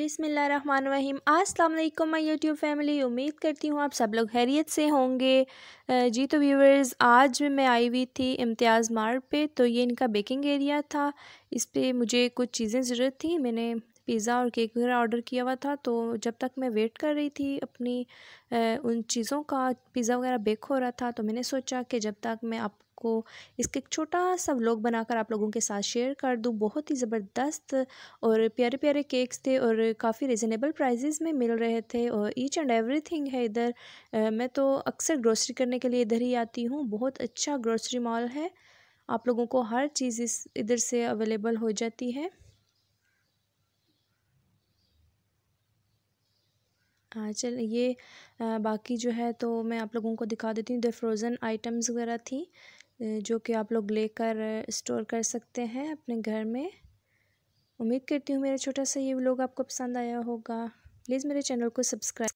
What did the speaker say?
बिसमीम अस्सलाम my YouTube family उम्मीद करती हूँ आप सब लोग हैरियत से होंगे जी तो व्यूवर्स आज मैं आई हुई थी इम्तियाज़ मार्ग पे तो ये इनका बेकिंग एरिया था इस पर मुझे कुछ चीज़ें ज़रूरत थी मैंने पिज़्ज़ा और केक वगैरह ऑर्डर किया हुआ था तो जब तक मैं वेट कर रही थी अपनी उन चीज़ों का पिज़्ज़ा वगैरह बेक हो रहा था तो मैंने सोचा कि जब तक मैं आप आपको इसका एक छोटा सा व्लॉग बनाकर आप लोगों के साथ शेयर कर दूँ बहुत ही ज़बरदस्त और प्यारे प्यारे केक्स थे और काफ़ी रिजनेबल प्राइजेज़ में मिल रहे थे और ईच एंड थिंग है इधर मैं तो अक्सर ग्रोसरी करने के लिए इधर ही आती हूँ बहुत अच्छा ग्रोसरी मॉल है आप लोगों को हर चीज़ इस इधर से अवेलेबल हो जाती है हाँ चल ये बाकी जो है तो मैं आप लोगों को दिखा देती हूँ इधर फ्रोज़न आइटम्स वगैरह थी जो कि आप लोग लेकर स्टोर कर सकते हैं अपने घर में उम्मीद करती हूँ मेरा छोटा सा ये व्लॉग आपको पसंद आया होगा प्लीज़ मेरे चैनल को सब्सक्राइब